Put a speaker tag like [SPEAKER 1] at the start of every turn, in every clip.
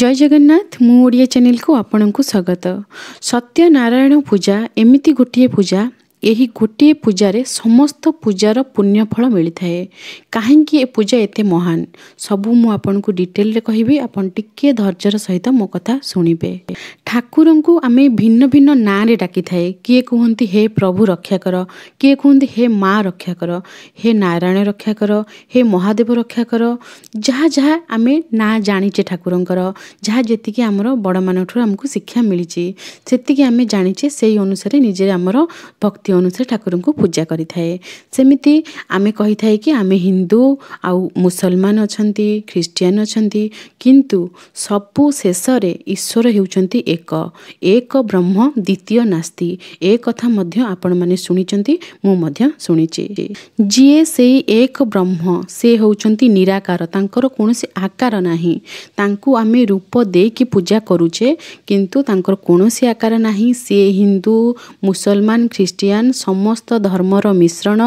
[SPEAKER 1] ଜୟ ଜଗନ୍ନାଥ ମୁଁ ଓଡ଼ିଆ ଚ୍ୟାନେଲକୁ ଆପଣଙ୍କୁ ସ୍ୱାଗତ ସତ୍ୟନାରାୟଣ ପୂଜା ଏମିତି ଗୋଟିଏ ପୂଜା ଏହି ଗୋଟିଏ ପୂଜାରେ ସମସ୍ତ ପୂଜାର ପୁଣ୍ୟଫଳ ମିଳିଥାଏ କାହିଁକି ଏ ପୂଜା ଏତେ ମହାନ ସବୁ ମୁଁ ଆପଣଙ୍କୁ ଡିଟେଲରେ କହିବି ଆପଣ ଟିକିଏ ଧୈର୍ଯ୍ୟର ସହିତ ମୋ କଥା ଶୁଣିବେ ଠାକୁରଙ୍କୁ ଆମେ ଭିନ୍ନ ଭିନ୍ନ ନାଁରେ ଡାକିଥାଏ କିଏ କୁହନ୍ତି ହେ ପ୍ରଭୁ ରକ୍ଷା କର କିଏ କୁହନ୍ତି ହେ ମା ରକ୍ଷା କର ହେ ନାରାୟଣ ରକ୍ଷା କର ହେ ମହାଦେବ ରକ୍ଷା କର ଯାହା ଯାହା ଆମେ ନାଁ ଜାଣିଛେ ଠାକୁରଙ୍କର ଯାହା ଯେତିକି ଆମର ବଡ଼ମାନଙ୍କଠାରୁ ଆମକୁ ଶିକ୍ଷା ମିଳିଛି ସେତିକି ଆମେ ଜାଣିଛେ ସେଇ ଅନୁସାରେ ନିଜେ ଆମର ଭକ୍ତି ଶକ୍ତି ଅନୁସାରେ ଠାକୁରଙ୍କୁ ପୂଜା କରିଥାଏ ସେମିତି ଆମେ କହିଥାଏ କି ଆମେ ହିନ୍ଦୁ ଆଉ ମୁସଲମାନ ଅଛନ୍ତି ଖ୍ରୀଷ୍ଟିଆନ ଅଛନ୍ତି କିନ୍ତୁ ସବୁ ଶେଷରେ ଈଶ୍ୱର ହେଉଛନ୍ତି ଏକ ଏକ ବ୍ରହ୍ମ ଦ୍ୱିତୀୟ ନାସ୍ତି ଏ କଥା ମଧ୍ୟ ଆପଣମାନେ ଶୁଣିଛନ୍ତି ମୁଁ ମଧ୍ୟ ଶୁଣିଛି ଯିଏ ସେଇ ଏକ ବ୍ରହ୍ମ ସେ ହେଉଛନ୍ତି ନିରାକାର ତାଙ୍କର କୌଣସି ଆକାର ନାହିଁ ତାଙ୍କୁ ଆମେ ରୂପ ଦେଇକି ପୂଜା କରୁଛେ କିନ୍ତୁ ତାଙ୍କର କୌଣସି ଆକାର ନାହିଁ ସିଏ ହିନ୍ଦୁ ମୁସଲମାନ ଖ୍ରୀଷ୍ଟିଆନ ଭଗବାନ ସମସ୍ତ ଧର୍ମର ମିଶ୍ରଣ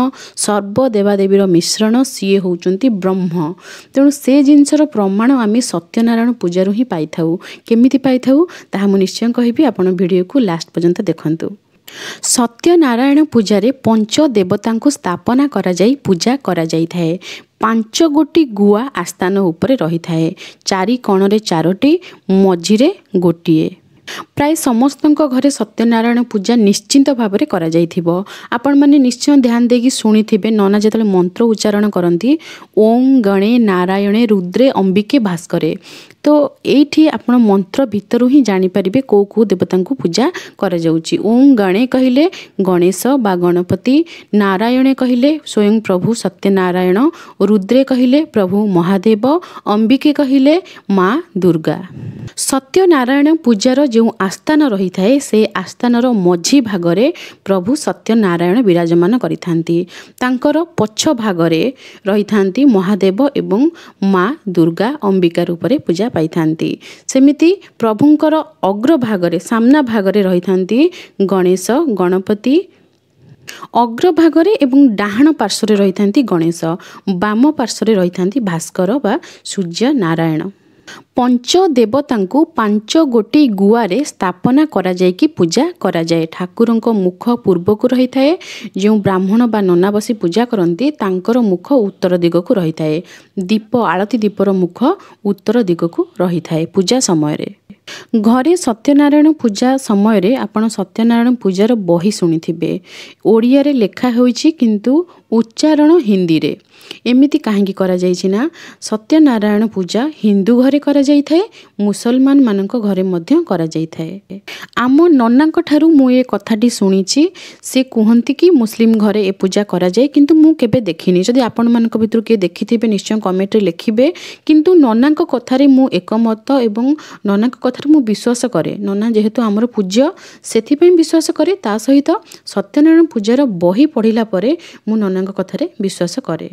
[SPEAKER 1] ସର୍ବ ଦେବାଦେବୀର ମିଶ୍ରଣ ସିଏ ହେଉଛନ୍ତି ବ୍ରହ୍ମ ତେଣୁ ସେ ଜିନିଷର ପ୍ରମାଣ ଆମେ ସତ୍ୟନାରାୟଣ ପୂଜାରୁ ହିଁ ପାଇଥାଉ କେମିତି ପାଇଥାଉ ତାହା ମୁଁ ନିଶ୍ଚୟ କହିବି ଆପଣ ଭିଡ଼ିଓକୁ ଲାଷ୍ଟ ପର୍ଯ୍ୟନ୍ତ ଦେଖନ୍ତୁ ସତ୍ୟନାରାୟଣ ପୂଜାରେ ପଞ୍ଚ ଦେବତାଙ୍କୁ ସ୍ଥାପନା କରାଯାଇ ପୂଜା କରାଯାଇଥାଏ ପାଞ୍ଚ ଗୋଟି ଗୁଆ ଆସ୍ଥାନ ଉପରେ ରହିଥାଏ ଚାରି କଣରେ ଚାରୋଟି ମଝିରେ ଗୋଟିଏ ପ୍ରାୟ ସମସ୍ତଙ୍କ ଘରେ ସତ୍ୟନାରାୟଣ ପୂଜା ନିଶ୍ଚିନ୍ତ ଭାବରେ କରାଯାଇଥିବ ଆପଣମାନେ ନିଶ୍ଚୟ ଧ୍ୟାନ ଦେଇକି ଶୁଣିଥିବେ ନନା ଯେତେବେଳେ ମନ୍ତ୍ର ଉଚ୍ଚାରଣ କରନ୍ତି ଓଁ ଗଣେ ନାରାୟଣେ ରୁଦ୍ରେ ଅମ୍ବିକେ ଭାସ୍କରେ ତ ଏଇଠି ଆପଣ ମନ୍ତ୍ର ଭିତରୁ ହିଁ ଜାଣିପାରିବେ କେଉଁ କେଉଁ ଦେବତାଙ୍କୁ ପୂଜା କରାଯାଉଛି ଓଁ ଗଣେ କହିଲେ ଗଣେଶ ବା ଗଣପତି ନାରାୟଣେ କହିଲେ ସ୍ୱୟଂ ପ୍ରଭୁ ସତ୍ୟନାରାୟଣ ରୁଦ୍ରେ କହିଲେ ପ୍ରଭୁ ମହାଦେବ ଅମ୍ବିକେ କହିଲେ ମା ଦୁର୍ଗା ସତ୍ୟନାରାୟଣ ପୂଜାର ଯେଉଁ ଆସ୍ଥାନ ରହିଥାଏ ସେ ଆସ୍ଥାନର ମଝି ଭାଗରେ ପ୍ରଭୁ ସତ୍ୟନାରାୟଣ ବିରାଜମାନ କରିଥାନ୍ତି ତାଙ୍କର ପଛ ଭାଗରେ ରହିଥାନ୍ତି ମହାଦେବ ଏବଂ ମା ଦୁର୍ଗା ଅମ୍ବିକା ରୂପରେ ପୂଜା ପାଇଥାନ୍ତି ସେମିତି ପ୍ରଭୁଙ୍କର ଅଗ୍ରଭାଗରେ ସାମ୍ନା ଭାଗରେ ରହିଥାନ୍ତି ଗଣେଶ ଗଣପତି ଅଗ୍ରଭାଗରେ ଏବଂ ଡାହାଣ ପାର୍ଶ୍ୱରେ ରହିଥାନ୍ତି ଗଣେଶ ବାମ ପାର୍ଶ୍ୱରେ ରହିଥାନ୍ତି ଭାସ୍କର ବା ସୂର୍ଯ୍ୟ ନାରାୟଣ ପଞ୍ଚ ଦେବତାଙ୍କୁ ପାଞ୍ଚ ଗୋଟି ଗୁଆରେ ସ୍ଥାପନା କରାଯାଇକି ପୂଜା କରାଯାଏ ଠାକୁରଙ୍କ ମୁଖ ପୂର୍ବକୁ ରହିଥାଏ ଯେଉଁ ବ୍ରାହ୍ମଣ ବା ନନା ବସି ପୂଜା କରନ୍ତି ତାଙ୍କର ମୁଖ ଉତ୍ତର ଦିଗକୁ ରହିଥାଏ ଦୀପ ଆଳତୀ ଦୀପର ମୁଖ ଉତ୍ତର ଦିଗକୁ ରହିଥାଏ ପୂଜା ସମୟରେ ଘରେ ସତ୍ୟନାରାୟଣ ପୂଜା ସମୟରେ ଆପଣ ସତ୍ୟନାରାୟଣ ପୂଜାର ବହି ଶୁଣିଥିବେ ଓଡ଼ିଆରେ ଲେଖା ହୋଇଛି କିନ୍ତୁ ଉଚ୍ଚାରଣ ହିନ୍ଦୀରେ ଏମିତି କାହିଁକି କରାଯାଇଛି ନା ସତ୍ୟନାରାୟଣ ପୂଜା ହିନ୍ଦୁ ଘରେ କରାଯାଇଥାଏ ମୁସଲମାନ ମାନଙ୍କ ଘରେ ମଧ୍ୟ କରାଯାଇଥାଏ ଆମ ନନାଙ୍କ ଠାରୁ ମୁଁ ଏ କଥାଟି ଶୁଣିଛି ସେ କୁହନ୍ତି କି ମୁସଲିମ୍ ଘରେ ଏ ପୂଜା କରାଯାଏ କିନ୍ତୁ ମୁଁ କେବେ ଦେଖିନି ଯଦି ଆପଣମାନଙ୍କ ଭିତରୁ କିଏ ଦେଖିଥିବେ ନିଶ୍ଚୟ କମେଣ୍ଟରେ ଲେଖିବେ କିନ୍ତୁ ନନାଙ୍କ କଥାରେ ମୁଁ ଏକମତ ଏବଂ ନନାଙ୍କ କଥାରେ ମୁଁ ବିଶ୍ୱାସ କରେ ନନା ଯେହେତୁ ଆମର ପୂଜ୍ୟ ସେଥିପାଇଁ ବିଶ୍ୱାସ କରେ ତା ସହିତ ସତ୍ୟନାରାୟଣ ପୂଜାର ବହି ପଢ଼ିଲା ପରେ ମୁଁ ନନା ଈଶ୍ୱରଙ୍କ କଥାରେ ବିଶ୍ୱାସ କରେ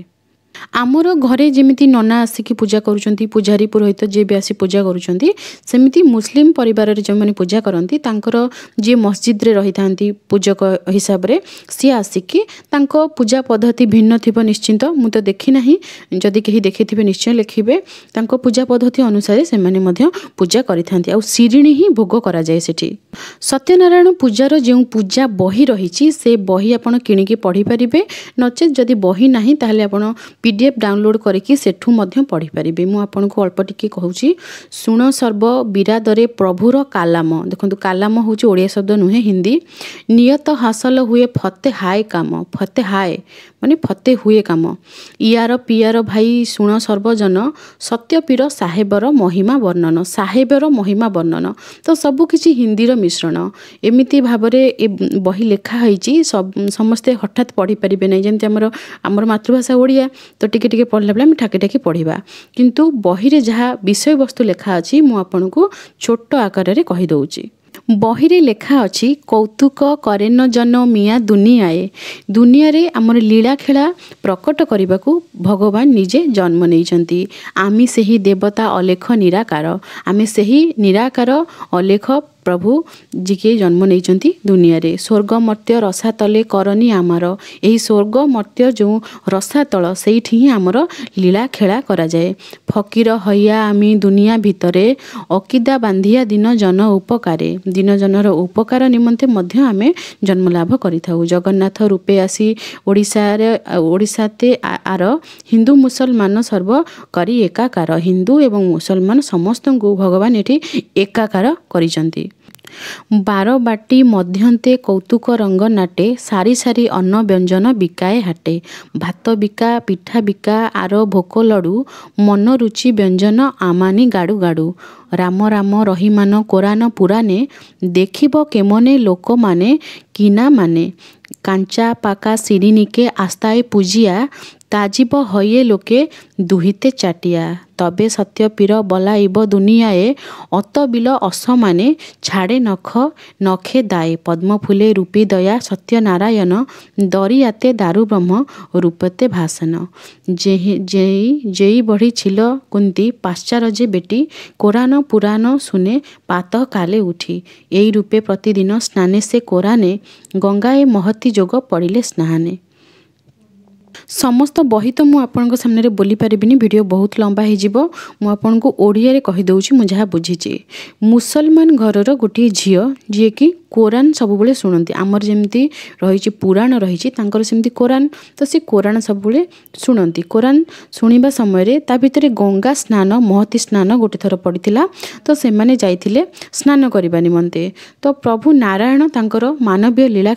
[SPEAKER 1] ଆମର ଘରେ ଯେମିତି ନନା ଆସିକି ପୂଜା କରୁଛନ୍ତି ପୂଜାରୀ ପୁରୋହିତ ଯିଏ ବି ଆସି ପୂଜା କରୁଛନ୍ତି ସେମିତି ମୁସଲିମ୍ ପରିବାରରେ ଯେଉଁମାନେ ପୂଜା କରନ୍ତି ତାଙ୍କର ଯିଏ ମସଜିଦରେ ରହିଥାନ୍ତି ପୂଜକ ହିସାବରେ ସିଏ ଆସିକି ତାଙ୍କ ପୂଜା ପଦ୍ଧତି ଭିନ୍ନ ଥିବ ନିଶ୍ଚିନ୍ତ ମୁଁ ତ ଦେଖିନାହିଁ ଯଦି କେହି ଦେଖିଥିବେ ନିଶ୍ଚୟ ଲେଖିବେ ତାଙ୍କ ପୂଜା ପଦ୍ଧତି ଅନୁସାରେ ସେମାନେ ମଧ୍ୟ ପୂଜା କରିଥାନ୍ତି ଆଉ ସିରିଣୀ ହିଁ ଭୋଗ କରାଯାଏ ସେଠି ସତ୍ୟନାରାୟଣ ପୂଜାର ଯେଉଁ ପୂଜା ବହି ରହିଛି ସେ ବହି ଆପଣ କିଣିକି ପଢ଼ିପାରିବେ ନଚେତ୍ ଯଦି ବହି ନାହିଁ ତାହେଲେ ଆପଣ ପି ପିଡ଼ିଏଫ୍ ଡାଉନଲୋଡ଼୍ କରିକି ସେଠୁ ମଧ୍ୟ ପଢ଼ିପାରିବେ ମୁଁ ଆପଣଙ୍କୁ ଅଳ୍ପ ଟିକିଏ କହୁଛି ଶୁଣ ସର୍ବ ବିରାଦରେ ପ୍ରଭୁର କାଲାମ ଦେଖନ୍ତୁ କାଲାମ ହେଉଛି ଓଡ଼ିଆ ଶବ୍ଦ ନୁହେଁ ହିନ୍ଦୀ ନିୟତ ହାସଲ ହୁଏ ଫତେ ହାଏ କାମ ଫତେ ହାଏ ମାନେ ଫତେ ହୁଏ କାମ ଇଆର ପିଆର ଭାଇ ଶୁଣ ସର୍ବଜନ ସତ୍ୟପୀର ସାହେବର ମହିମା ବର୍ଣ୍ଣନ ସାହେବର ମହିମା ବର୍ଣ୍ଣନ ତ ସବୁକିଛି ହିନ୍ଦୀର ମିଶ୍ରଣ ଏମିତି ଭାବରେ ଏ ବହି ଲେଖା ହେଇଛି ସମସ୍ତେ ହଠାତ୍ ପଢ଼ିପାରିବେ ନାହିଁ ଯେମିତି ଆମର ଆମର ମାତୃଭାଷା ଓଡ଼ିଆ ତ ତ ଟିକେ ଟିକେ ପଢ଼ିଲା ବେଳେ ଆମେ ଠାକି ଠାକି ପଢ଼ିବା କିନ୍ତୁ ବହିରେ ଯାହା ବିଷୟବସ୍ତୁ ଲେଖା ଅଛି ମୁଁ ଆପଣଙ୍କୁ ଛୋଟ ଆକାରରେ କହିଦେଉଛି ବହିରେ ଲେଖା ଅଛି କୌତୁକ କରେନ ଜନ ମିଆଁ ଦୁନିଆଏ ଦୁନିଆରେ ଆମର ଲୀଳା ଖେଳା ପ୍ରକଟ କରିବାକୁ ଭଗବାନ ନିଜେ ଜନ୍ମ ନେଇଛନ୍ତି ଆମେ ସେହି ଦେବତା ଅଲେଖ ନିରାକାର ଆମେ ସେହି ନିରାକାର ଅଲେଖ ପ୍ରଭୁ ଯିଏକି ଜନ୍ମ ନେଇଛନ୍ତି ଦୁନିଆରେ ସ୍ୱର୍ଗମର୍ତ୍ୟ ରସାତଳେ କରନି ଆମର ଏହି ସ୍ୱର୍ଗମର୍ତ୍ୟ ଯେଉଁ ରସାତଳ ସେଇଠି ହିଁ ଆମର ଲୀଳା ଖେଳା କରାଯାଏ ଫକୀର ହୟା ଆମେ ଦୁନିଆ ଭିତରେ ଅକିଦା ବାନ୍ଧିଆ ଦିନ ଜନ ଉପକାରେ ଦିନ ଜନର ଉପକାର ନିମନ୍ତେ ମଧ୍ୟ ଆମେ ଜନ୍ମଲାଭ କରିଥାଉ ଜଗନ୍ନାଥ ରୂପେ ଆସି ଓଡ଼ିଶାରେ ଓଡ଼ିଶାତେ ଆର ହିନ୍ଦୁ ମୁସଲମାନ ସର୍ବ କରି ଏକାକାର ହିନ୍ଦୁ ଏବଂ ମୁସଲମାନ ସମସ୍ତଙ୍କୁ ଭଗବାନ ଏଠି ଏକାକାର କରିଛନ୍ତି ବାରବାଟି ମଧ୍ୟନ୍ତେ କୌତୁକ ରଙ୍ଗ ନାଟେ ସାରି ସାରି ଅନ୍ନ ବ୍ୟଞ୍ଜନ ବିକାଏ ହାଟେ ଭାତ ବିକା ପିଠା ବିକା ଆର ଭୋକ ଲଡ଼ୁ ମନ ରୁଚି ବ୍ୟଞ୍ଜନ ଆମାନି ଗାଡ଼ୁ ଗାଡ଼ୁ ରାମ ରାମ ରହିମାନ କୋରାନ ପୁରାନେ ଦେଖିବ କେମନେ ଲୋକମାନେ କିନା ମାନେ କାଞ୍ଚା ପାକା ସିରିନିକେ ଆସ୍ତାଏ ପୂଜିଆ তাজিব হইয়ে লোকে দুহিতে চাটিয়া তবে সত্য পীর বলাইব দুনিয়ায়ে বিল অসমানে ছাড়ে নখ নখে দায়ে পদ্মফুলে রূপী দয়া সত্যনারায়ণ দরিয়াতে দারু ব্রহ্ম রূপতে ভাসন যেই যেই বড়ি ছিল কুন্তি পাশ্চারজে বেটি কোরআন পুরাণ শুনে পাত কালে উঠি এই রূপে প্রতিদিন স্নানে সে কোরআনে গঙ্গায় মহতি যোগ পড়িলে স্নানে ସମସ୍ତ ବହି ତ ମୁଁ ଆପଣଙ୍କ ସାମ୍ନାରେ ବୋଲିପାରିବିନି ଭିଡ଼ିଓ ବହୁତ ଲମ୍ବା ହୋଇଯିବ ମୁଁ ଆପଣଙ୍କୁ ଓଡ଼ିଆରେ କହିଦେଉଛି ମୁଁ ଯାହା ବୁଝିଛି ମୁସଲମାନ ଘରର ଗୋଟିଏ ଝିଅ ଯିଏକି କୋରାନ ସବୁବେଳେ ଶୁଣନ୍ତି ଆମର ଯେମିତି ରହିଛି ପୁରାଣ ରହିଛି ତାଙ୍କର ସେମିତି କୋରାନ ତ ସେ କୋରାନ ସବୁବେଳେ ଶୁଣନ୍ତି କୋରାନ ଶୁଣିବା ସମୟରେ ତା ଭିତରେ ଗଙ୍ଗା ସ୍ନାନ ମହତୀ ସ୍ନାନ ଗୋଟେ ଥର ପଡ଼ିଥିଲା ତ ସେମାନେ ଯାଇଥିଲେ ସ୍ନାନ କରିବା ନିମନ୍ତେ ତ ପ୍ରଭୁ ନାରାୟଣ ତାଙ୍କର ମାନବୀୟ ଲୀଳା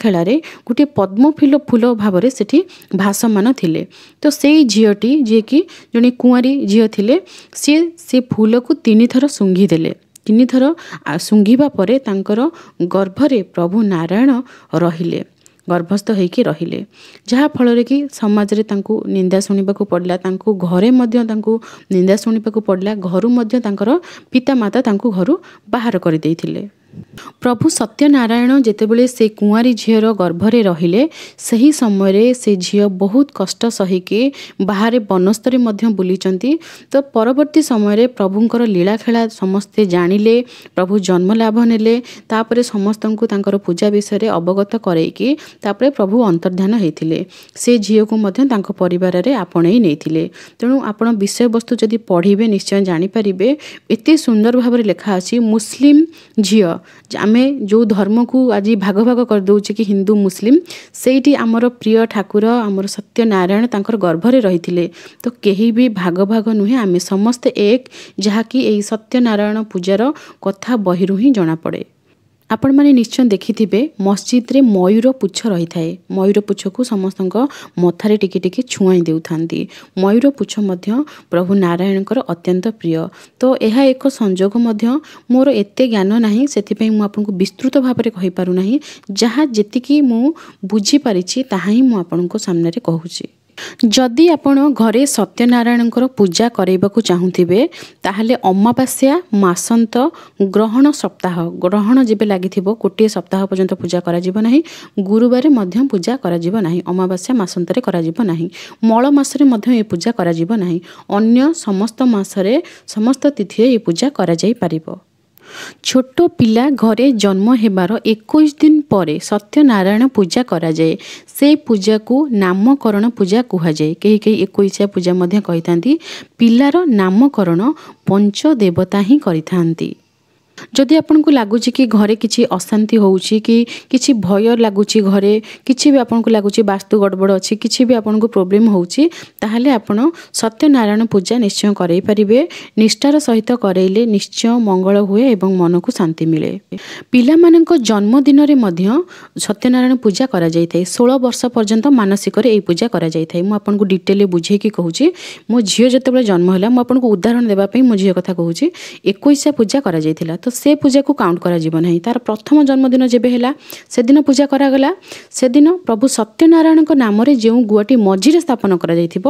[SPEAKER 1] ଗୋଟିଏ ପଦ୍ମଫୁଲ ଫୁଲ ଭାବରେ ସେଠି ଭାସମାନ ଜୀବନ ଥିଲେ ତ ସେଇ ଝିଅଟି ଯିଏକି ଜଣେ କୁଆଁରୀ ଝିଅ ଥିଲେ ସିଏ ସେ ଫୁଲକୁ ତିନିଥର ଶୁଙ୍ଘିଦେଲେ ତିନିଥର ଶୁଙ୍ଘିବା ପରେ ତାଙ୍କର ଗର୍ଭରେ ପ୍ରଭୁ ନାରାୟଣ ରହିଲେ ଗର୍ଭସ୍ଥ ହୋଇକି ରହିଲେ ଯାହାଫଳରେ କି ସମାଜରେ ତାଙ୍କୁ ନିନ୍ଦା ଶୁଣିବାକୁ ପଡ଼ିଲା ତାଙ୍କୁ ଘରେ ମଧ୍ୟ ତାଙ୍କୁ ନିନ୍ଦା ଶୁଣିବାକୁ ପଡ଼ିଲା ଘରୁ ମଧ୍ୟ ତାଙ୍କର ପିତାମାତା ତାଙ୍କୁ ଘରୁ ବାହାର କରିଦେଇଥିଲେ प्रभु सत्यनारायण से कुँरी झिर गभले रे सही समय रे से झिय बहुत कष्ट सहिक बाहार बनस्तरी बुली तो परवर्ती समय रे प्रभु लीलाखेला समस्तै जाँदै प्रभु जन्म जन्मलाभ नपर समस्त पूजा विषय अवगत गरेकी तापर प्रभु अन्तर्धान हुँदै सिउको मारले आपणने तणु आप वस्तु जति पढिबे निश्चय जाने सुंदर एवर लेखा असि मुसलिम झियो ଆମେ ଯେଉଁ ଧର୍ମକୁ ଆଜି ଭାଗ ଭାଗ କରିଦେଉଛେ କି ହିନ୍ଦୁ ମୁସଲିମ୍ ସେଇଠି ଆମର ପ୍ରିୟ ଠାକୁର ଆମର ସତ୍ୟନାରାୟଣ ତାଙ୍କର ଗର୍ଭରେ ରହିଥିଲେ ତ କେହି ବି ଭାଗ ଭାଗ ନୁହେଁ ଆମେ ସମସ୍ତେ ଏକ ଯାହାକି ଏଇ ସତ୍ୟନାରାୟଣ ପୂଜାର କଥା ବହିରୁ ହିଁ ଜଣାପଡ଼େ ଆପଣମାନେ ନିଶ୍ଚୟ ଦେଖିଥିବେ ମସଜିଦରେ ମୟୂର ପୁଚ୍ଛ ରହିଥାଏ ମୟୂର ପୁଚ୍ଛକୁ ସମସ୍ତଙ୍କ ମଥାରେ ଟିକେ ଟିକେ ଛୁଆଇଁ ଦେଉଥାନ୍ତି ମୟୂର ପୁଚ୍ଛ ମଧ୍ୟ ପ୍ରଭୁ ନାରାୟଣଙ୍କର ଅତ୍ୟନ୍ତ ପ୍ରିୟ ତ ଏହା ଏକ ସଂଯୋଗ ମଧ୍ୟ ମୋର ଏତେ ଜ୍ଞାନ ନାହିଁ ସେଥିପାଇଁ ମୁଁ ଆପଣଙ୍କୁ ବିସ୍ତୃତ ଭାବରେ କହିପାରୁନାହିଁ ଯାହା ଯେତିକି ମୁଁ ବୁଝିପାରିଛି ତାହା ହିଁ ମୁଁ ଆପଣଙ୍କ ସାମ୍ନାରେ କହୁଛି ଯଦି ଆପଣ ଘରେ ସତ୍ୟନାରାୟଣଙ୍କର ପୂଜା କରାଇବାକୁ ଚାହୁଁଥିବେ ତାହେଲେ ଅମାବାସ୍ୟା ମାସନ୍ତ ଗ୍ରହଣ ସପ୍ତାହ ଗ୍ରହଣ ଯେବେ ଲାଗିଥିବ ଗୋଟିଏ ସପ୍ତାହ ପର୍ଯ୍ୟନ୍ତ ପୂଜା କରାଯିବ ନାହିଁ ଗୁରୁବାରରେ ମଧ୍ୟ ପୂଜା କରାଯିବ ନାହିଁ ଅମାବାସ୍ୟା ମାସନ୍ତରେ କରାଯିବ ନାହିଁ ମଳ ମାସରେ ମଧ୍ୟ ଏ ପୂଜା କରାଯିବ ନାହିଁ ଅନ୍ୟ ସମସ୍ତ ମାସରେ ସମସ୍ତ ତିଥିରେ ଏ ପୂଜା କରାଯାଇପାରିବ ଛୋଟ ପିଲା ଘରେ ଜନ୍ମ ହେବାର ଏକୋଇଶ ଦିନ ପରେ ସତ୍ୟନାରାୟଣ ପୂଜା କରାଯାଏ ସେ ପୂଜାକୁ ନାମକରଣ ପୂଜା କୁହାଯାଏ କେହି କେହି ଏକୋଇଶିଆ ପୂଜା ମଧ୍ୟ କହିଥାନ୍ତି ପିଲାର ନାମକରଣ ପଞ୍ଚଦେବତା ହିଁ କରିଥାନ୍ତି ଯଦି ଆପଣଙ୍କୁ ଲାଗୁଛି କି ଘରେ କିଛି ଅଶାନ୍ତି ହେଉଛି କି କିଛି ଭୟ ଲାଗୁଛି ଘରେ କିଛି ବି ଆପଣଙ୍କୁ ଲାଗୁଛି ବାସ୍ତୁ ଗଡ଼ବଡ଼ ଅଛି କିଛି ବି ଆପଣଙ୍କୁ ପ୍ରୋବ୍ଲେମ୍ ହେଉଛି ତାହେଲେ ଆପଣ ସତ୍ୟନାରାୟଣ ପୂଜା ନିଶ୍ଚୟ କରାଇ ପାରିବେ ନିଷ୍ଠାର ସହିତ କରାଇଲେ ନିଶ୍ଚୟ ମଙ୍ଗଳ ହୁଏ ଏବଂ ମନକୁ ଶାନ୍ତି ମିଳେ ପିଲାମାନଙ୍କ ଜନ୍ମଦିନରେ ମଧ୍ୟ ସତ୍ୟନାରାୟଣ ପୂଜା କରାଯାଇଥାଏ ଷୋଳ ବର୍ଷ ପର୍ଯ୍ୟନ୍ତ ମାନସିକରେ ଏହି ପୂଜା କରାଯାଇଥାଏ ମୁଁ ଆପଣଙ୍କୁ ଡିଟେଲରେ ବୁଝେଇକି କହୁଛି ମୋ ଝିଅ ଯେତେବେଳେ ଜନ୍ମ ହେଲା ମୁଁ ଆପଣଙ୍କୁ ଉଦାହରଣ ଦେବା ପାଇଁ ମୋ ଝିଅ କଥା କହୁଛି ଏକୋଇଶା ପୂଜା କରାଯାଇଥିଲା ତ ସେ ପୂଜାକୁ କାଉଣ୍ଟ କରାଯିବ ନାହିଁ ତାର ପ୍ରଥମ ଜନ୍ମଦିନ ଯେବେ ହେଲା ସେଦିନ ପୂଜା କରାଗଲା ସେଦିନ ପ୍ରଭୁ ସତ୍ୟନାରାୟଣଙ୍କ ନାମରେ ଯେଉଁ ଗୁଆଟି ମଝିରେ ସ୍ଥାପନ କରାଯାଇଥିବ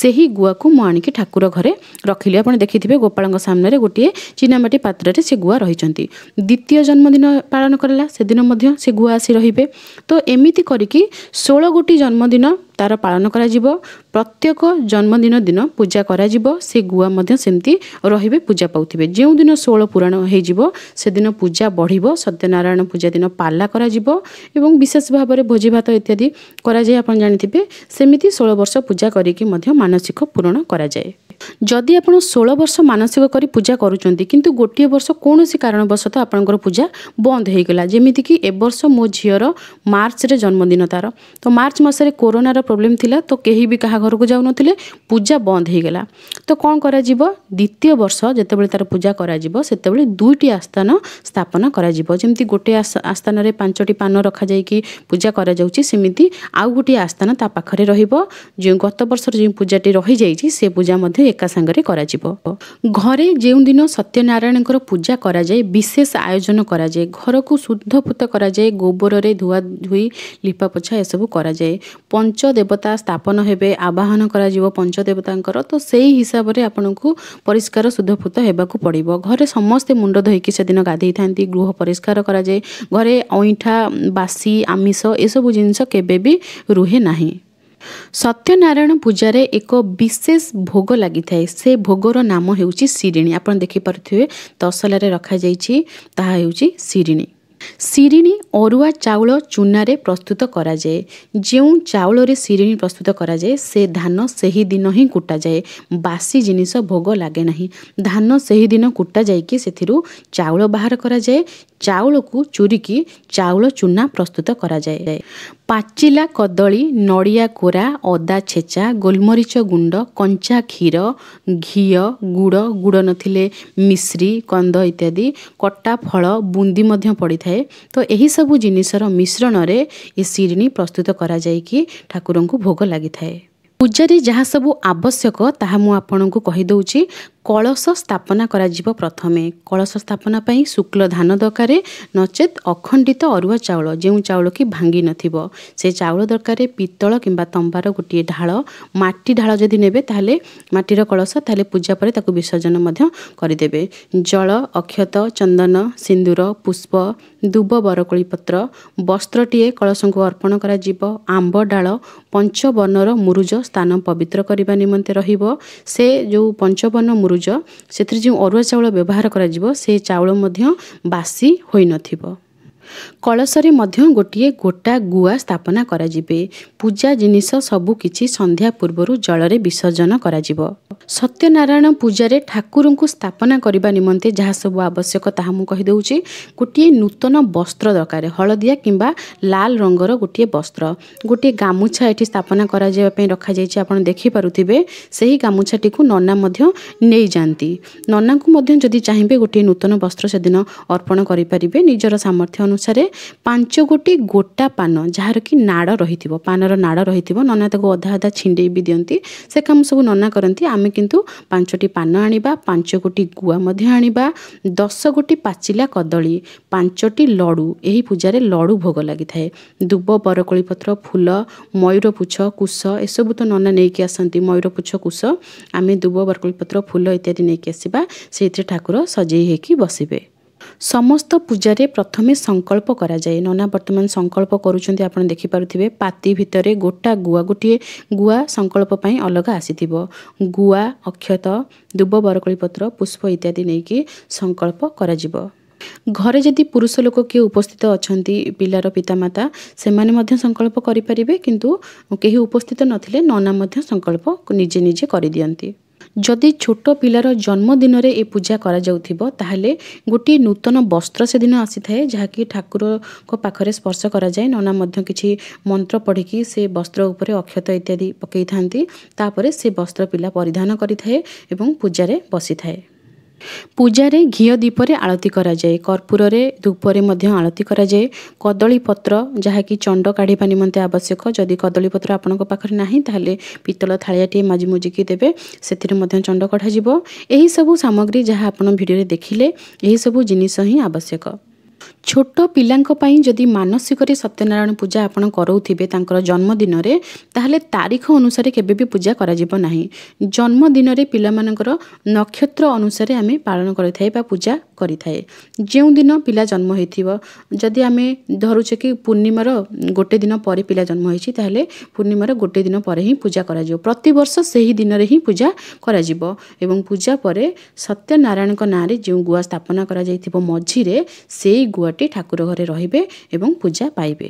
[SPEAKER 1] ସେହି ଗୁଆକୁ ମୁଁ ଆଣିକି ଠାକୁର ଘରେ ରଖିଲି ଆପଣ ଦେଖିଥିବେ ଗୋପାଳଙ୍କ ସାମ୍ନାରେ ଗୋଟିଏ ଚିନାମାଟି ପାତ୍ରରେ ସେ ଗୁଆ ରହିଛନ୍ତି ଦ୍ୱିତୀୟ ଜନ୍ମଦିନ ପାଳନ କଲା ସେଦିନ ମଧ୍ୟ ସେ ଗୁଆ ଆସି ରହିବେ ତ ଏମିତି କରିକି ଷୋହଳ ଗୋଟି ଜନ୍ମଦିନ ତା'ର ପାଳନ କରାଯିବ ପ୍ରତ୍ୟେକ ଜନ୍ମଦିନ ଦିନ ପୂଜା କରାଯିବ ସେ ଗୁଆ ମଧ୍ୟ ସେମିତି ରହିବେ ପୂଜା ପାଉଥିବେ ଯେଉଁଦିନ ଷୋହଳ ପୁରାଣ ହୋଇଯିବ ସେଦିନ ପୂଜା ବଢ଼ିବ ସତ୍ୟନାରାୟଣ ପୂଜା ଦିନ ପାଲା କରାଯିବ ଏବଂ ବିଶେଷ ଭାବରେ ଭୋଜି ଭାତ ଇତ୍ୟାଦି କରାଯାଏ ଆପଣ ଜାଣିଥିବେ ସେମିତି ଷୋହଳ ବର୍ଷ ପୂଜା କରିକି ମଧ୍ୟ ମାନସିକ ପୂରଣ କରାଯାଏ ଯଦି ଆପଣ ଷୋହଳ ବର୍ଷ ମାନସିକ କରି ପୂଜା କରୁଛନ୍ତି କିନ୍ତୁ ଗୋଟିଏ ବର୍ଷ କୌଣସି କାରଣବଶତଃ ଆପଣଙ୍କର ପୂଜା ବନ୍ଦ ହୋଇଗଲା ଯେମିତିକି ଏବର୍ଷ ମୋ ଝିଅର ମାର୍ଚ୍ଚରେ ଜନ୍ମଦିନ ତା'ର ତ ମାର୍ଚ୍ଚ ମାସରେ କୋରୋନାର ପ୍ରୋବ୍ଲେମ୍ ଥିଲା ତ କେହି ବି କାହା ଘରକୁ ଯାଉନଥିଲେ ପୂଜା ବନ୍ଦ ହୋଇଗଲା ତ କ'ଣ କରାଯିବ ଦ୍ୱିତୀୟ ବର୍ଷ ଯେତେବେଳେ ତା'ର ପୂଜା କରାଯିବ ସେତେବେଳେ ଦୁଇଟି ଆସ୍ଥାନ ସ୍ଥାପନ କରାଯିବ ଯେମିତି ଗୋଟିଏ ଆସ୍ଥାନରେ ପାଞ୍ଚଟି ପାନ ରଖାଯାଇକି ପୂଜା କରାଯାଉଛି ସେମିତି ଆଉ ଗୋଟିଏ ଆସ୍ଥାନ ତା ପାଖରେ ରହିବ ଯେଉଁ ଗତ ବର୍ଷର ଯେଉଁ ପୂଜାଟି ରହିଯାଇଛି ସେ ପୂଜା ମଧ୍ୟ ଏକା ସାଙ୍ଗରେ କରାଯିବ ଘରେ ଯେଉଁଦିନ ସତ୍ୟନାରାୟଣଙ୍କର ପୂଜା କରାଯାଏ ବିଶେଷ ଆୟୋଜନ କରାଯାଏ ଘରକୁ ଶୁଦ୍ଧପୂତ କରାଯାଏ ଗୋବରରେ ଧୁଆଧୁଇ ଲିପାପୋଛା ଏସବୁ କରାଯାଏ ପଞ୍ଚଦେବତା ସ୍ଥାପନ ହେବେ ଆବାହନ କରାଯିବ ପଞ୍ଚଦେବତାଙ୍କର ତ ସେଇ ହିସାବରେ ଆପଣଙ୍କୁ ପରିଷ୍କାର ଶୁଦ୍ଧପୂତ ହେବାକୁ ପଡ଼ିବ ଘରେ ସମସ୍ତେ ମୁଣ୍ଡ ଧୋଇକି ସେଦିନ ଗାଧେଇଥାନ୍ତି ଗୃହ ପରିଷ୍କାର କରାଯାଏ ଘରେ ଅଇଁଠା ବାସି ଆମିଷ ଏସବୁ ଜିନିଷ କେବେ ବି ରୁହେ ନାହିଁ ସତ୍ୟନାରାୟଣ ପୂଜାରେ ଏକ ବିଶେଷ ଭୋଗ ଲାଗିଥାଏ ସେ ଭୋଗର ନାମ ହେଉଛି ଶିରିଣୀ ଆପଣ ଦେଖିପାରୁଥିବେ ତସଲାରେ ରଖାଯାଇଛି ତାହା ହେଉଛି ଶିରିଣୀ ଶିରିଣୀ ଅରୁଆ ଚାଉଳ ଚୁନାରେ ପ୍ରସ୍ତୁତ କରାଯାଏ ଯେଉଁ ଚାଉଳରେ ଶିରିଣୀ ପ୍ରସ୍ତୁତ କରାଯାଏ ସେ ଧାନ ସେହିଦିନ ହିଁ କୁଟାଯାଏ ବାସି ଜିନିଷ ଭୋଗ ଲାଗେ ନାହିଁ ଧାନ ସେହିଦିନ କୁଟାଯାଇକି ସେଥିରୁ ଚାଉଳ ବାହାର କରାଯାଏ ଚାଉଳକୁ ଚୁରିକି ଚାଉଳ ଚୁନା ପ୍ରସ୍ତୁତ କରାଯାଏ ପାଚିଲା କଦଳୀ ନଡ଼ିଆ କୋରା ଅଦା ଛେଚା ଗୋଲମରିଚ ଗୁଣ୍ଡ କଞ୍ଚା କ୍ଷୀର ଘିଅ ଗୁଡ଼ ଗୁଡ଼ ନଥିଲେ ମିଶ୍ରି କନ୍ଦ ଇତ୍ୟାଦି କଟା ଫଳ ବୁନ୍ଦି ମଧ୍ୟ ପଡ଼ିଥାଏ ତ ଏହିସବୁ ଜିନିଷର ମିଶ୍ରଣରେ ଏ ଶିରିଣୀ ପ୍ରସ୍ତୁତ କରାଯାଇକି ଠାକୁରଙ୍କୁ ଭୋଗ ଲାଗିଥାଏ ପୂଜାରେ ଯାହା ସବୁ ଆବଶ୍ୟକ ତାହା ମୁଁ ଆପଣଙ୍କୁ କହିଦେଉଛି କଳସ ସ୍ଥାପନା କରାଯିବ ପ୍ରଥମେ କଳସ ସ୍ଥାପନା ପାଇଁ ଶୁକ୍ଲ ଧାନ ଦରକାର ନଚେତ୍ ଅଖଣ୍ଡିତ ଅରୁଆ ଚାଉଳ ଯେଉଁ ଚାଉଳ କି ଭାଙ୍ଗି ନଥିବ ସେ ଚାଉଳ ଦରକାର ପିତ୍ତଳ କିମ୍ବା ତମ୍ବାର ଗୋଟିଏ ଢାଳ ମାଟି ଢାଳ ଯଦି ନେବେ ତାହେଲେ ମାଟିର କଳସ ତାହେଲେ ପୂଜା ପରେ ତାକୁ ବିସର୍ଜନ ମଧ୍ୟ କରିଦେବେ ଜଳ ଅକ୍ଷତ ଚନ୍ଦନ ସିନ୍ଦୁର ପୁଷ୍ପ ଦୁବ ବରକୋଳି ପତ୍ର ବସ୍ତ୍ରଟିଏ କଳସଙ୍କୁ ଅର୍ପଣ କରାଯିବ ଆମ୍ବ ଡାଳ ପଞ୍ଚବର୍ଣ୍ଣର ମୁରୁଜ ସ୍ଥାନ ପବିତ୍ର କରିବା ନିମନ୍ତେ ରହିବ ସେ ଯେଉଁ ପଞ୍ଚବର୍ଣ୍ଣ ମୁରୁଜ ହେଉଛ ସେଥିରେ ଯେଉଁ ଅରୁଆ ଚାଉଳ ବ୍ୟବହାର କରାଯିବ ସେ ଚାଉଳ ମଧ୍ୟ ବାସି ହୋଇନଥିବ କଳସରେ ମଧ୍ୟ ଗୋଟିଏ ଗୋଟା ଗୁଆ ସ୍ଥାପନା କରାଯିବେ ପୂଜା ଜିନିଷ ସବୁକିଛି ସନ୍ଧ୍ୟା ପୂର୍ବରୁ ଜଳରେ ବିସର୍ଜନ କରାଯିବ ସତ୍ୟନାରାୟଣ ପୂଜାରେ ଠାକୁରଙ୍କୁ ସ୍ଥାପନା କରିବା ନିମନ୍ତେ ଯାହା ସବୁ ଆବଶ୍ୟକ ତାହା ମୁଁ କହିଦେଉଛି ଗୋଟିଏ ନୂତନ ବସ୍ତ୍ର ଦରକାର ହଳଦିଆ କିମ୍ବା ଲାଲ ରଙ୍ଗର ଗୋଟିଏ ବସ୍ତ୍ର ଗୋଟିଏ ଗାମୁଛା ଏଠି ସ୍ଥାପନା କରାଯିବା ପାଇଁ ରଖାଯାଇଛି ଆପଣ ଦେଖିପାରୁଥିବେ ସେହି ଗାମୁଛାଟିକୁ ନନା ମଧ୍ୟ ନେଇଯାଆନ୍ତି ନନାଙ୍କୁ ମଧ୍ୟ ଯଦି ଚାହିଁବେ ଗୋଟିଏ ନୂତନ ବସ୍ତ୍ର ସେଦିନ ଅର୍ପଣ କରିପାରିବେ ନିଜର ସାମର୍ଥ୍ୟ ଅନୁ ଅନୁସାରେ ପାଞ୍ଚ ଗୋଟି ଗୋଟା ପାନ ଯାହାର କି ନାଡ଼ ରହିଥିବ ପାନର ନାଡ଼ ରହିଥିବ ନନା ତାକୁ ଅଧା ଅଧା ଛିଣ୍ଡେଇ ବି ଦିଅନ୍ତି ସେ କାମ ସବୁ ନନା କରନ୍ତି ଆମେ କିନ୍ତୁ ପାଞ୍ଚଟି ପାନ ଆଣିବା ପାଞ୍ଚ ଗୋଟି ଗୁଆ ମଧ୍ୟ ଆଣିବା ଦଶ ଗୋଟି ପାଚିଲା କଦଳୀ ପାଞ୍ଚଟି ଲଡ଼ୁ ଏହି ପୂଜାରେ ଲଡ଼ୁ ଭୋଗ ଲାଗିଥାଏ ଦୁବ ବରକୋଳି ପତ୍ର ଫୁଲ ମୟୂର ପୁଛ କୁଶ ଏସବୁ ତ ନନା ନେଇକି ଆସନ୍ତି ମୟୂର ପୁଛ କୁଶ ଆମେ ଦୁବ ବରକୋଳି ପତ୍ର ଫୁଲ ଇତ୍ୟାଦି ନେଇକି ଆସିବା ସେଇଥିରେ ଠାକୁର ସଜେଇ ହୋଇକି ବସିବେ ସମସ୍ତ ପୂଜାରେ ପ୍ରଥମେ ସଂକଳ୍ପ କରାଯାଏ ନନା ବର୍ତ୍ତମାନ ସଂକଳ୍ପ କରୁଛନ୍ତି ଆପଣ ଦେଖିପାରୁଥିବେ ପାତି ଭିତରେ ଗୋଟା ଗୁଆ ଗୋଟିଏ ଗୁଆ ସଂକଳ୍ପ ପାଇଁ ଅଲଗା ଆସିଥିବ ଗୁଆ ଅକ୍ଷତ ଦୁବ ବରକୋଳି ପତ୍ର ପୁଷ୍ପ ଇତ୍ୟାଦି ନେଇକି ସଂକଳ୍ପ କରାଯିବ ଘରେ ଯଦି ପୁରୁଷ ଲୋକ କିଏ ଉପସ୍ଥିତ ଅଛନ୍ତି ପିଲାର ପିତାମାତା ସେମାନେ ମଧ୍ୟ ସଂକଳ୍ପ କରିପାରିବେ କିନ୍ତୁ କେହି ଉପସ୍ଥିତ ନଥିଲେ ନନା ମଧ୍ୟ ସଂକଳ୍ପ ନିଜେ ନିଜେ କରିଦିଅନ୍ତି ଯଦି ଛୋଟ ପିଲାର ଜନ୍ମଦିନରେ ଏ ପୂଜା କରାଯାଉଥିବ ତାହେଲେ ଗୋଟିଏ ନୂତନ ବସ୍ତ୍ର ସେଦିନ ଆସିଥାଏ ଯାହାକି ଠାକୁରଙ୍କ ପାଖରେ ସ୍ପର୍ଶ କରାଯାଏ ନନା ମଧ୍ୟ କିଛି ମନ୍ତ୍ର ପଢ଼ିକି ସେ ବସ୍ତ୍ର ଉପରେ ଅକ୍ଷତ ଇତ୍ୟାଦି ପକାଇଥାନ୍ତି ତାପରେ ସେ ବସ୍ତ୍ର ପିଲା ପରିଧାନ କରିଥାଏ ଏବଂ ପୂଜାରେ ବସିଥାଏ ପୂଜାରେ ଘିଅ ଦୀପରେ ଆଳତି କରାଯାଏ କର୍ପୂରରେ ଧୂପରେ ମଧ୍ୟ ଆଳତି କରାଯାଏ କଦଳୀ ପତ୍ର ଯାହାକି ଚଣ୍ଡ କାଢ଼ିବା ନିମନ୍ତେ ଆବଶ୍ୟକ ଯଦି କଦଳୀ ପତ୍ର ଆପଣଙ୍କ ପାଖରେ ନାହିଁ ତାହେଲେ ପିତ୍ତଳ ଥାଳିଆଟିଏ ମାଜି ମୁଜିକି ଦେବେ ସେଥିରେ ମଧ୍ୟ ଚଣ୍ଡ କଢ଼ାଯିବ ଏହିସବୁ ସାମଗ୍ରୀ ଯାହା ଆପଣ ଭିଡ଼ିଓରେ ଦେଖିଲେ ଏହିସବୁ ଜିନିଷ ହିଁ ଆବଶ୍ୟକ ଛୋଟ ପିଲାଙ୍କ ପାଇଁ ଯଦି ମାନସିକରେ ସତ୍ୟନାରାୟଣ ପୂଜା ଆପଣ କରାଉଥିବେ ତାଙ୍କର ଜନ୍ମଦିନରେ ତାହେଲେ ତାରିଖ ଅନୁସାରେ କେବେ ବି ପୂଜା କରାଯିବ ନାହିଁ ଜନ୍ମଦିନରେ ପିଲାମାନଙ୍କର ନକ୍ଷତ୍ର ଅନୁସାରେ ଆମେ ପାଳନ କରିଥାଏ ବା ପୂଜା କରିଥାଏ ଯେଉଁଦିନ ପିଲା ଜନ୍ମ ହୋଇଥିବ ଯଦି ଆମେ ଧରୁଛେ କି ପୂର୍ଣ୍ଣିମାର ଗୋଟେ ଦିନ ପରେ ପିଲା ଜନ୍ମ ହୋଇଛି ତାହେଲେ ପୂର୍ଣ୍ଣିମାର ଗୋଟେ ଦିନ ପରେ ହିଁ ପୂଜା କରାଯିବ ପ୍ରତିବର୍ଷ ସେହି ଦିନରେ ହିଁ ପୂଜା କରାଯିବ ଏବଂ ପୂଜା ପରେ ସତ୍ୟନାରାୟଣଙ୍କ ନାଁରେ ଯେଉଁ ଗୁଆ ସ୍ଥାପନା କରାଯାଇଥିବ ମଝିରେ ସେହି ଗୁଆ ଘଟି ଠାକୁର ଘରେ ରହିବେ ଏବଂ ପୂଜା ପାଇବେ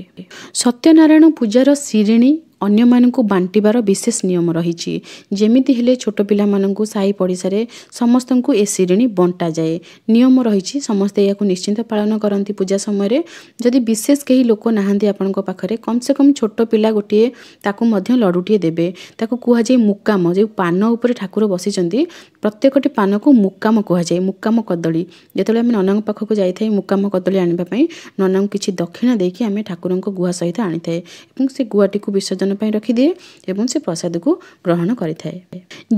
[SPEAKER 1] ସତ୍ୟନାରାୟଣ ପୂଜାର ଶିରିଣୀ ଅନ୍ୟମାନଙ୍କୁ ବାଣ୍ଟିବାର ବିଶେଷ ନିୟମ ରହିଛି ଯେମିତି ହେଲେ ଛୋଟ ପିଲାମାନଙ୍କୁ ସାହି ପଡ଼ିଶାରେ ସମସ୍ତଙ୍କୁ ଏ ସିରିଣୀ ବଣ୍ଟାଯାଏ ନିୟମ ରହିଛି ସମସ୍ତେ ଏହାକୁ ନିଶ୍ଚିନ୍ତ ପାଳନ କରନ୍ତି ପୂଜା ସମୟରେ ଯଦି ବିଶେଷ କେହି ଲୋକ ନାହାନ୍ତି ଆପଣଙ୍କ ପାଖରେ କମ୍ ସେ କମ୍ ଛୋଟ ପିଲା ଗୋଟିଏ ତାକୁ ମଧ୍ୟ ଲଡ଼ୁଟିଏ ଦେବେ ତାକୁ କୁହାଯାଏ ମୁକାମ ଯେଉଁ ପାନ ଉପରେ ଠାକୁର ବସିଛନ୍ତି ପ୍ରତ୍ୟେକଟି ପାନକୁ ମୁକାମ କୁହାଯାଏ ମୁକାମ କଦଳୀ ଯେତେବେଳେ ଆମେ ନନାଙ୍କ ପାଖକୁ ଯାଇଥାଏ ମୁକାମ କଦଳୀ ଆଣିବା ପାଇଁ ନନାଙ୍କୁ କିଛି ଦକ୍ଷିଣା ଦେଇକି ଆମେ ଠାକୁରଙ୍କ ଗୁହା ସହିତ ଆଣିଥାଏ ଏବଂ ସେ ଗୁଆଟିକୁ ବିସର୍ଜନ ପୂଜନ ପାଇଁ ରଖିଦିଏ ଏବଂ ସେ ପ୍ରସାଦକୁ ଗ୍ରହଣ କରିଥାଏ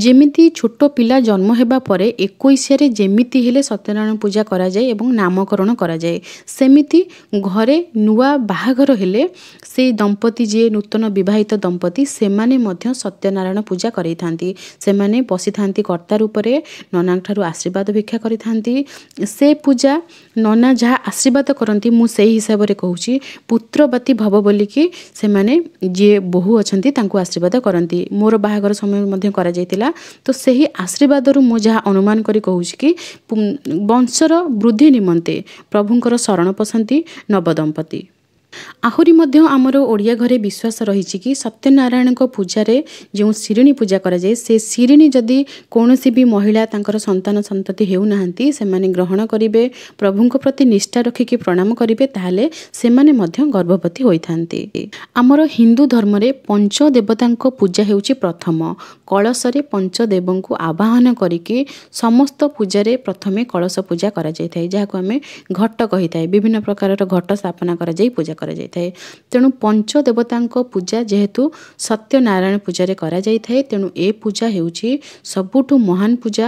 [SPEAKER 1] ଯେମିତି ଛୋଟ ପିଲା ଜନ୍ମ ହେବା ପରେ ଏକୋଇଶିଆରେ ଯେମିତି ହେଲେ ସତ୍ୟନାରାୟଣ ପୂଜା କରାଯାଏ ଏବଂ ନାମକରଣ କରାଯାଏ ସେମିତି ଘରେ ନୂଆ ବାହାଘର ହେଲେ ସେଇ ଦମ୍ପତି ଯିଏ ନୂତନ ବିବାହିତ ଦମ୍ପତି ସେମାନେ ମଧ୍ୟ ସତ୍ୟନାରାୟଣ ପୂଜା କରାଇଥାନ୍ତି ସେମାନେ ବସିଥାନ୍ତି କର୍ତ୍ତା ରୂପରେ ନନାଙ୍କଠାରୁ ଆଶୀର୍ବାଦ ଭିକ୍ଷା କରିଥାନ୍ତି ସେ ପୂଜା ନନା ଯାହା ଆଶୀର୍ବାଦ କରନ୍ତି ମୁଁ ସେଇ ହିସାବରେ କହୁଛି ପୁତ୍ରବାତି ଭବ ବୋଲିକି ସେମାନେ ଯିଏ ବୋହୂ ଅଛନ୍ତି ତାଙ୍କୁ ଆଶୀର୍ବାଦ କରନ୍ତି ମୋର ବାହାଘର ସମୟ ମଧ୍ୟ କରାଯାଇଥିଲା ତ ସେହି ଆଶୀର୍ବାଦରୁ ମୁଁ ଯାହା ଅନୁମାନ କରି କହୁଛି କି ବଂଶର ବୃଦ୍ଧି ନିମନ୍ତେ ପ୍ରଭୁଙ୍କର ଶରଣ ପଶନ୍ତି ନବଦମ୍ପତି ଆହୁରି ମଧ୍ୟ ଆମର ଓଡ଼ିଆ ଘରେ ବିଶ୍ୱାସ ରହିଛି କି ସତ୍ୟନାରାୟଣଙ୍କ ପୂଜାରେ ଯେଉଁ ଶିରିଣୀ ପୂଜା କରାଯାଏ ସେ ଶିରିଣୀ ଯଦି କୌଣସି ବି ମହିଳା ତାଙ୍କର ସନ୍ତାନ ସନ୍ତତି ହେଉନାହାନ୍ତି ସେମାନେ ଗ୍ରହଣ କରିବେ ପ୍ରଭୁଙ୍କ ପ୍ରତି ନିଷ୍ଠା ରଖିକି ପ୍ରଣାମ କରିବେ ତାହେଲେ ସେମାନେ ମଧ୍ୟ ଗର୍ଭବତୀ ହୋଇଥାନ୍ତି ଆମର ହିନ୍ଦୁ ଧର୍ମରେ ପଞ୍ଚଦେବତାଙ୍କ ପୂଜା ହେଉଛି ପ୍ରଥମ କଳସରେ ପଞ୍ଚଦେବଙ୍କୁ ଆବାହନ କରିକି ସମସ୍ତ ପୂଜାରେ ପ୍ରଥମେ କଳସ ପୂଜା କରାଯାଇଥାଏ ଯାହାକୁ ଆମେ ଘଟ କହିଥାଏ ବିଭିନ୍ନ ପ୍ରକାରର ଘଟ ସ୍ଥାପନା କରାଯାଇ ପୂଜା କରାଯାଇଥାଏ ତେଣୁ ପଞ୍ଚଦେବତାଙ୍କ ପୂଜା ଯେହେତୁ ସତ୍ୟନାରାୟଣ ପୂଜାରେ କରାଯାଇଥାଏ ତେଣୁ ଏ ପୂଜା ହେଉଛି ସବୁଠୁ ମହାନ ପୂଜା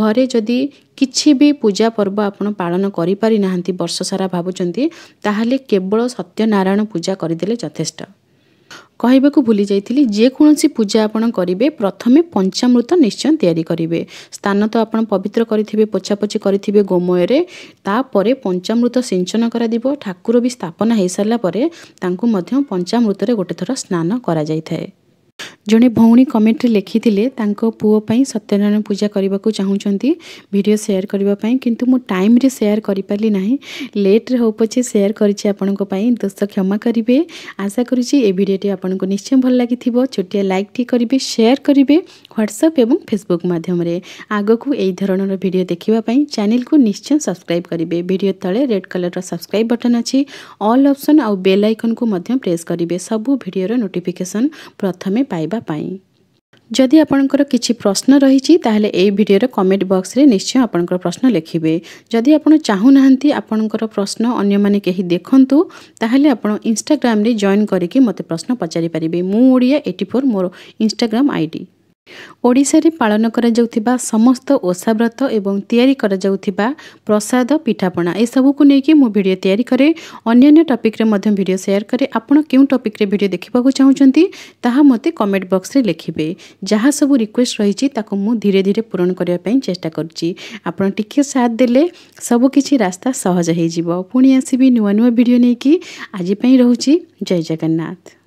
[SPEAKER 1] ଘରେ ଯଦି କିଛି ବି ପୂଜା ପର୍ବ ଆପଣ ପାଳନ କରିପାରିନାହାନ୍ତି ବର୍ଷ ସାରା ଭାବୁଛନ୍ତି ତାହେଲେ କେବଳ ସତ୍ୟନାରାୟଣ ପୂଜା କରିଦେଲେ ଯଥେଷ୍ଟ କହିବାକୁ ଭୁଲି ଯାଇଥିଲି ଯେକୌଣସି ପୂଜା ଆପଣ କରିବେ ପ୍ରଥମେ ପଞ୍ଚାମୃତ ନିଶ୍ଚୟ ତିଆରି କରିବେ ସ୍ଥାନ ତ ଆପଣ ପବିତ୍ର କରିଥିବେ ପୋଛାପୋଛି କରିଥିବେ ଗୋମୟରେ ତାପରେ ପଞ୍ଚାମୃତ ସିଞ୍ଚନ କରାଯିବ ଠାକୁର ବି ସ୍ଥାପନା ହୋଇସାରିଲା ପରେ ତାଙ୍କୁ ମଧ୍ୟ ପଞ୍ଚାମୃତରେ ଗୋଟେ ଥର ସ୍ନାନ କରାଯାଇଥାଏ ଜଣେ ଭଉଣୀ କମେଣ୍ଟରେ ଲେଖିଥିଲେ ତାଙ୍କ ପୁଅ ପାଇଁ ସତ୍ୟନାରାୟଣ ପୂଜା କରିବାକୁ ଚାହୁଁଛନ୍ତି ଭିଡ଼ିଓ ସେୟାର କରିବା ପାଇଁ କିନ୍ତୁ ମୁଁ ଟାଇମ୍ରେ ସେୟାର କରିପାରିଲି ନାହିଁ ଲେଟ୍ରେ ହେଉ ପଛେ ସେୟାର କରିଛି ଆପଣଙ୍କ ପାଇଁ ଦୋଷ କ୍ଷମା କରିବେ ଆଶା କରୁଛି ଏ ଭିଡ଼ିଓଟି ଆପଣଙ୍କୁ ନିଶ୍ଚୟ ଭଲ ଲାଗିଥିବ ଛୋଟିଆ ଲାଇକ୍ଟି କରିବେ ସେୟାର କରିବେ ହ୍ୱାଟ୍ସଆପ୍ ଏବଂ ଫେସବୁକ୍ ମାଧ୍ୟମରେ ଆଗକୁ ଏହି ଧରଣର ଭିଡ଼ିଓ ଦେଖିବା ପାଇଁ ଚ୍ୟାନେଲକୁ ନିଶ୍ଚୟ ସବସ୍କ୍ରାଇବ୍ କରିବେ ଭିଡ଼ିଓ ତଳେ ରେଡ୍ କଲର୍ର ସବସ୍କ୍ରାଇବ୍ ବଟନ୍ ଅଛି ଅଲ୍ ଅପସନ୍ ଆଉ ବେଲ୍ ଆଇକନ୍କୁ ମଧ୍ୟ ପ୍ରେସ୍ କରିବେ ସବୁ ଭିଡ଼ିଓର ନୋଟିଫିକେସନ୍ ପ୍ରଥମେ ପାଇବା ଦେବା ପାଇଁ ଯଦି ଆପଣଙ୍କର କିଛି ପ୍ରଶ୍ନ ରହିଛି ତାହେଲେ ଏହି ଭିଡ଼ିଓର କମେଣ୍ଟ ବକ୍ସରେ ନିଶ୍ଚୟ ଆପଣଙ୍କର ପ୍ରଶ୍ନ ଲେଖିବେ ଯଦି ଆପଣ ଚାହୁଁନାହାନ୍ତି ଆପଣଙ୍କର ପ୍ରଶ୍ନ ଅନ୍ୟମାନେ କେହି ଦେଖନ୍ତୁ ତାହେଲେ ଆପଣ ଇନଷ୍ଟାଗ୍ରାମରେ ଜଏନ୍ କରିକି ମୋତେ ପ୍ରଶ୍ନ ପଚାରିପାରିବେ ମୁଁ ଓଡ଼ିଆ ଏଇଟି ଫୋର୍ ମୋର ଇନଷ୍ଟାଗ୍ରାମ ଡ଼ି ଓଡ଼ିଶାରେ ପାଳନ କରାଯାଉଥିବା ସମସ୍ତ ଓଷାବ୍ରତ ଏବଂ ତିଆରି କରାଯାଉଥିବା ପ୍ରସାଦ ପିଠାପଣା ଏସବୁକୁ ନେଇକି ମୁଁ ଭିଡ଼ିଓ ତିଆରି କରେ ଅନ୍ୟାନ୍ୟ ଟପିକ୍ରେ ମଧ୍ୟ ଭିଡ଼ିଓ ସେୟାର କରେ ଆପଣ କେଉଁ ଟପିକ୍ରେ ଭିଡ଼ିଓ ଦେଖିବାକୁ ଚାହୁଁଛନ୍ତି ତାହା ମୋତେ କମେଣ୍ଟ ବକ୍ସରେ ଲେଖିବେ ଯାହା ସବୁ ରିକ୍ୱେଷ୍ଟ ରହିଛି ତାକୁ ମୁଁ ଧୀରେ ଧୀରେ ପୂରଣ କରିବା ପାଇଁ ଚେଷ୍ଟା କରୁଛି ଆପଣ ଟିକିଏ ସାଥ ଦେଲେ ସବୁକିଛି ରାସ୍ତା ସହଜ ହୋଇଯିବ ପୁଣି ଆସିବି ନୂଆ ନୂଆ ଭିଡ଼ିଓ ନେଇକି ଆଜି ପାଇଁ ରହୁଛି ଜୟ ଜଗନ୍ନାଥ